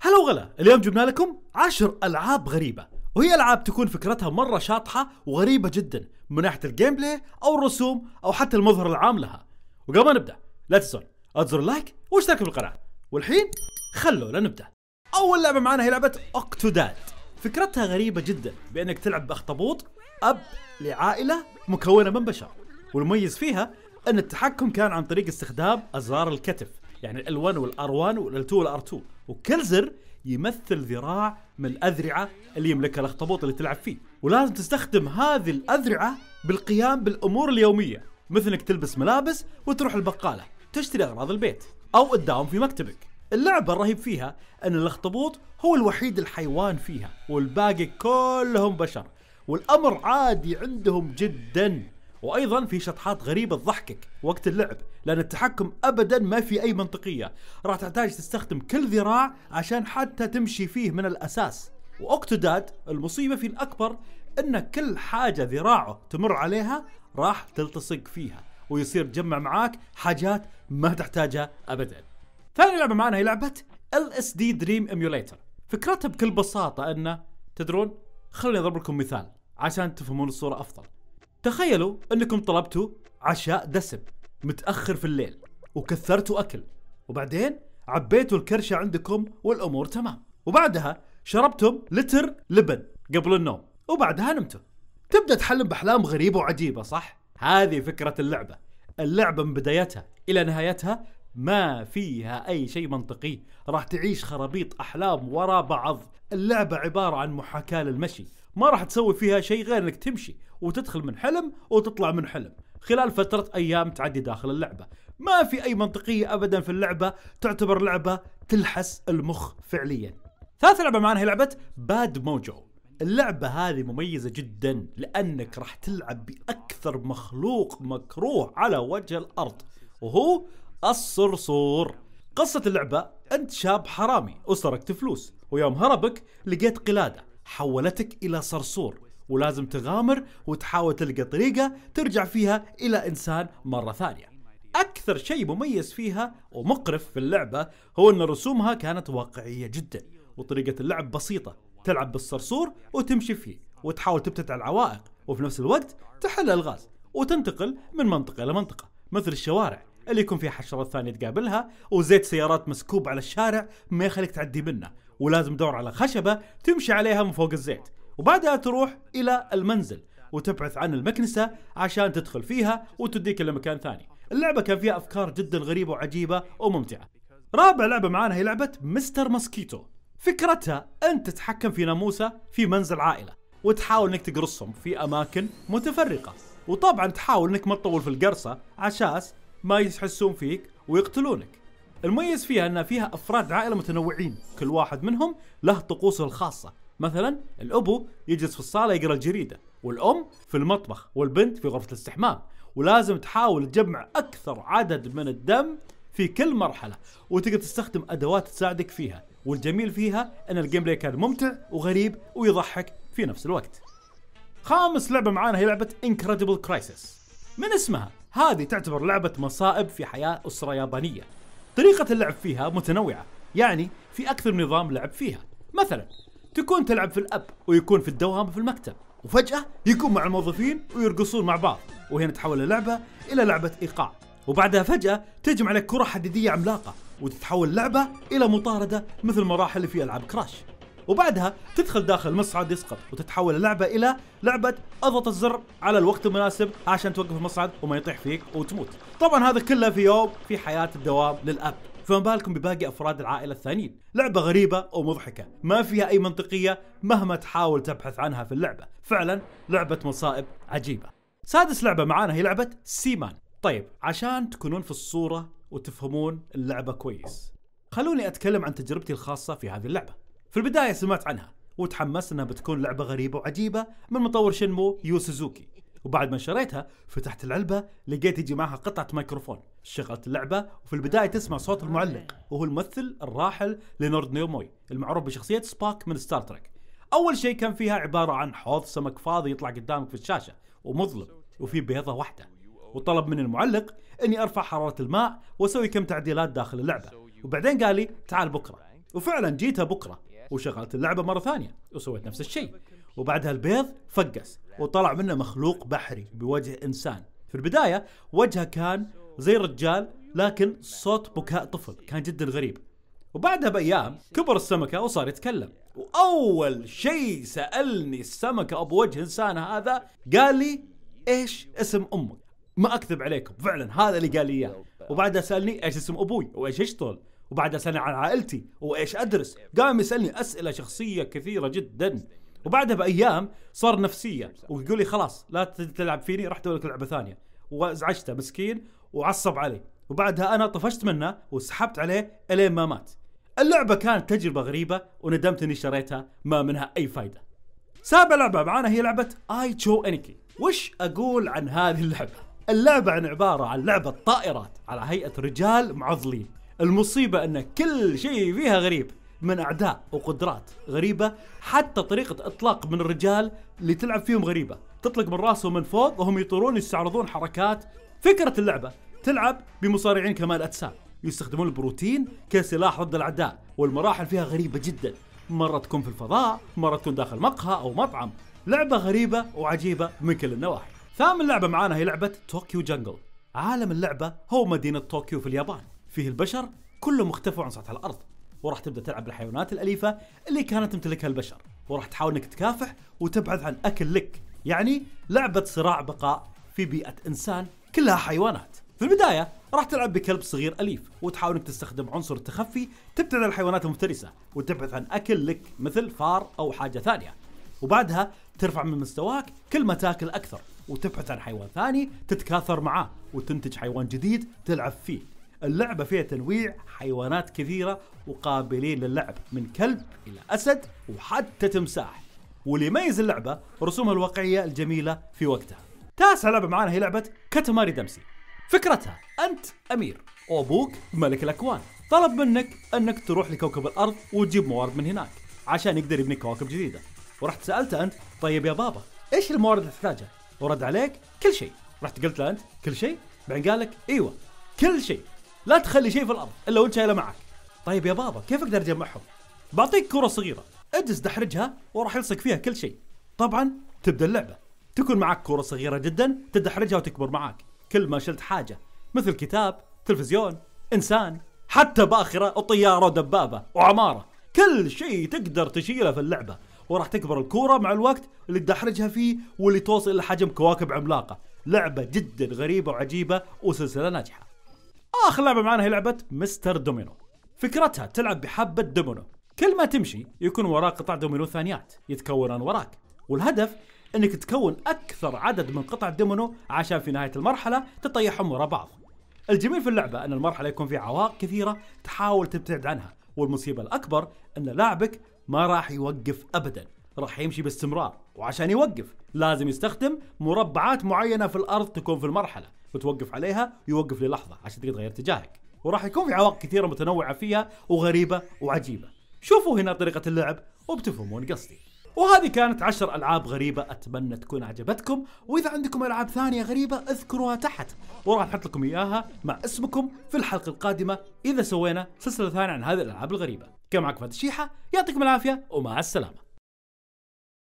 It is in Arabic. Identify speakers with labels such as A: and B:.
A: هلا وغلا اليوم جبنا لكم عشر العاب غريبه وهي العاب تكون فكرتها مره شاطحه وغريبه جدا من ناحيه الجيم بلاي او الرسوم او حتى المظهر العام لها وقبل ما نبدا لا تنسون تزر اللايك واشتركوا بالقناه والحين خلونا نبدا اول لعبه معنا هي لعبه اوكتوداد فكرتها غريبه جدا بانك تلعب باخطبوط اب لعائله مكونه من بشر والمميز فيها ان التحكم كان عن طريق استخدام ازرار الكتف يعني ال1 والار1 وال2 والار2 وكل زر يمثل ذراع من الأذرعة اللي يملكها الأخطبوط اللي تلعب فيه ولازم تستخدم هذه الأذرعة بالقيام بالأمور اليومية مثل انك تلبس ملابس وتروح البقالة تشتري أغراض البيت أو تداوم في مكتبك اللعبة الرهيب فيها أن الأخطبوط هو الوحيد الحيوان فيها والباقي كلهم بشر والأمر عادي عندهم جداً وايضا في شطحات غريبه تضحكك وقت اللعب لان التحكم ابدا ما في اي منطقيه راح تحتاج تستخدم كل ذراع عشان حتى تمشي فيه من الاساس واوكتوداد المصيبه فيه الاكبر ان كل حاجه ذراعه تمر عليها راح تلتصق فيها ويصير تجمع معاك حاجات ما تحتاجها ابدا ثاني لعبه معنا هي لعبه LSD Dream Emulator فكرتها بكل بساطه انه تدرون خليني اضرب لكم مثال عشان تفهمون الصوره افضل تخيلوا انكم طلبتوا عشاء دسم متاخر في الليل وكثرتوا اكل وبعدين عبيتوا الكرشه عندكم والامور تمام وبعدها شربتم لتر لبن قبل النوم وبعدها نمتوا تبدا تحلم باحلام غريبه وعجيبه صح هذه فكره اللعبه اللعبه من بدايتها الى نهايتها ما فيها اي شيء منطقي راح تعيش خرابيط احلام ورا بعض اللعبه عباره عن محاكاه للمشي ما راح تسوي فيها شيء غير انك تمشي وتدخل من حلم وتطلع من حلم خلال فترة أيام تعدي داخل اللعبة ما في أي منطقية أبدا في اللعبة تعتبر لعبة تلحس المخ فعليا ثالث لعبة معنا هي لعبة باد موجو اللعبة هذه مميزة جدا لأنك راح تلعب بأكثر مخلوق مكروه على وجه الأرض وهو الصرصور قصة اللعبة أنت شاب حرامي وسرقت فلوس ويوم هربك لقيت قلادة حولتك إلى صرصور ولازم تغامر وتحاول تلقى طريقة ترجع فيها إلى إنسان مرة ثانية أكثر شيء مميز فيها ومقرف في اللعبة هو أن رسومها كانت واقعية جدا وطريقة اللعب بسيطة تلعب بالصرصور وتمشي فيه وتحاول تبتدع العوائق وفي نفس الوقت تحل الغاز وتنتقل من منطقة إلى منطقة مثل الشوارع اللي يكون فيها حشرات ثانيه تقابلها وزيت سيارات مسكوب على الشارع ما يخليك تعدي منه ولازم تدور على خشبه تمشي عليها من فوق الزيت وبعدها تروح الى المنزل وتبحث عن المكنسه عشان تدخل فيها وتديك لمكان ثاني اللعبه كان فيها افكار جدا غريبه وعجيبه وممتعه رابع لعبه معانا هي لعبه مستر ماسكيتو فكرتها انت تتحكم في ناموسه في منزل عائله وتحاول انك تقرصهم في اماكن متفرقه وطبعا تحاول انك ما تطول في القرصه عشان ما يحسون فيك ويقتلونك المميز فيها انها فيها افراد عائله متنوعين كل واحد منهم له طقوسه الخاصه مثلا الابو يجلس في الصاله يقرا الجريده والام في المطبخ والبنت في غرفه الاستحمام ولازم تحاول تجمع اكثر عدد من الدم في كل مرحله وتقدر تستخدم ادوات تساعدك فيها والجميل فيها ان الجيم بلاي كان ممتع وغريب ويضحك في نفس الوقت خامس لعبه معانا هي لعبه انكريدبل كرايسيس من اسمها هذه تعتبر لعبه مصائب في حياه اسره يابانيه طريقه اللعب فيها متنوعه يعني في اكثر من نظام لعب فيها مثلا تكون تلعب في الاب ويكون في الدوام في المكتب وفجأة يكون مع الموظفين ويرقصون مع بعض وهنا تحول اللعبة إلى لعبة إيقاع وبعدها فجأة تجمع لك كرة حديدية عملاقة وتتحول اللعبة إلى مطاردة مثل المراحل اللي في ألعاب كراش وبعدها تدخل داخل مصعد يسقط وتتحول اللعبة إلى لعبة اضغط الزر على الوقت المناسب عشان توقف المصعد وما يطيح فيك وتموت طبعا هذا كله في يوم في حياة الدوام للأب فما بالكم بباقي افراد العائله الثانيين لعبه غريبه ومضحكه ما فيها اي منطقيه مهما تحاول تبحث عنها في اللعبه فعلا لعبه مصائب عجيبه سادس لعبه معانا هي لعبه سيمان طيب عشان تكونون في الصوره وتفهمون اللعبه كويس خلوني اتكلم عن تجربتي الخاصه في هذه اللعبه في البدايه سمعت عنها وتحمست انها بتكون لعبه غريبه وعجيبه من مطور شنمو يو سوزوكي وبعد ما شريتها فتحت العلبه لقيت يجي معها قطعه ميكروفون شغلت اللعبه وفي البدايه تسمع صوت المعلق وهو الممثل الراحل لنورد نيوموي المعروف بشخصيه سباك من ستار تريك اول شيء كان فيها عباره عن حوض سمك فاضي يطلع قدامك في الشاشه ومظلم وفي بيضه واحده وطلب من المعلق اني ارفع حراره الماء واسوي كم تعديلات داخل اللعبه وبعدين قال لي تعال بكره وفعلا جيتها بكره وشغلت اللعبه مره ثانيه وسويت نفس الشيء وبعدها البيض فقس وطلع منه مخلوق بحري بوجه انسان في البدايه وجهه كان زي الرجال لكن صوت بكاء طفل كان جدا غريب وبعدها بايام كبر السمكه وصار يتكلم واول شيء سالني السمكه ابو وجه انسان هذا قال لي ايش اسم امك ما اكذب عليكم فعلا هذا اللي قال لي اياه وبعدها سالني ايش اسم ابوي وايش يشتغل وبعدها سالني عن عائلتي وايش ادرس قام يسالني اسئله شخصيه كثيره جدا وبعدها بايام صار نفسيه ويقول لي خلاص لا تلعب فيني رحت لك لعبه ثانيه وازعجته مسكين وعصب علي وبعدها انا طفشت منه وسحبت عليه الين ما مات اللعبه كانت تجربه غريبه وندمت اني شريتها ما منها اي فائده سابع لعبه معانا هي لعبه اي تشو انيكي وش اقول عن هذه اللعبه اللعبة عن عبارة عن لعبة طائرات على هيئة رجال معضلين المصيبة ان كل شيء فيها غريب من اعداء وقدرات غريبه حتى طريقه اطلاق من الرجال اللي تلعب فيهم غريبه تطلق من راسهم من فوق وهم يطيرون يستعرضون حركات فكره اللعبه تلعب بمصارعين كمال اجسام يستخدمون البروتين كسلاح ضد الاعداء والمراحل فيها غريبه جدا مره تكون في الفضاء مره تكون داخل مقهى او مطعم لعبه غريبه وعجيبه من كل النواحي ثامن لعبه معانا هي لعبه طوكيو جانجل عالم اللعبه هو مدينه طوكيو في اليابان فيه البشر كلهم اختفوا عن سطح الارض وراح تبدا تلعب بالحيوانات الاليفه اللي كانت تمتلكها البشر وراح تحاول انك تكافح وتبعد عن اكل لك يعني لعبه صراع بقاء في بيئه انسان كلها حيوانات في البدايه راح تلعب بكلب صغير اليف وتحاول انك تستخدم عنصر التخفي تبتعد عن الحيوانات المفترسه وتبحث عن اكل لك مثل فار او حاجه ثانيه وبعدها ترفع من مستواك كل ما تاكل اكثر وتبحث عن حيوان ثاني تتكاثر معاه وتنتج حيوان جديد تلعب فيه اللعبة فيها تنويع حيوانات كثيرة وقابلين للعب من كلب إلى أسد وحتى تمساح واللي يميز اللعبة رسومها الواقعية الجميلة في وقتها تاسع لعبة معانا هي لعبة كاتماري دمسي فكرتها أنت أمير وأبوك ملك الأكوان طلب منك أنك تروح لكوكب الأرض وتجيب موارد من هناك عشان يقدر يبني كواكب جديدة ورحت سألته أنت طيب يا بابا إيش الموارد اللي تحتاجها ورد عليك كل شيء رحت قلت له أنت كل شيء بعدين قال لك أيوه كل شيء لا تخلي شيء في الارض الا وانت شايله معك طيب يا بابا كيف اقدر اجمعهم بعطيك كره صغيره اجلس دحرجها وراح يلصق فيها كل شيء طبعا تبدا اللعبه تكون معك كره صغيره جدا تدحرجها وتكبر معك كل ما شلت حاجه مثل كتاب تلفزيون انسان حتى باخره وطياره ودبابه وعماره كل شيء تقدر تشيله في اللعبه وراح تكبر الكوره مع الوقت اللي تدحرجها فيه واللي توصل الى حجم كواكب عملاقه لعبه جدا غريبه وعجيبه وسلسله ناجحه اخر لعبه معانا هي لعبه مستر دومينو فكرتها تلعب بحبه دومينو كل ما تمشي يكون وراك قطع دومينو ثانيات يتكونان وراك والهدف انك تكون اكثر عدد من قطع الدومينو عشان في نهايه المرحله تطيحهم ورا بعض الجميل في اللعبه ان المرحله يكون فيها عوائق كثيره تحاول تبتعد عنها والمصيبه الاكبر ان لاعبك ما راح يوقف ابدا راح يمشي باستمرار وعشان يوقف لازم يستخدم مربعات معينه في الارض تكون في المرحله وتوقف عليها يوقف للحظه عشان تقدر تغير اتجاهك وراح يكون في عوائق كثيره متنوعه فيها وغريبه وعجيبه شوفوا هنا طريقه اللعب وبتفهمون قصدي وهذه كانت عشر ألعاب غريبة أتمنى تكون عجبتكم وإذا عندكم ألعاب ثانية غريبة اذكروها تحت وراح نحط لكم إياها مع اسمكم في الحلقة القادمة إذا سوينا سلسلة ثانية عن هذه الألعاب الغريبة كان معكم فهد الشيحة يعطيكم العافية ومع السلامة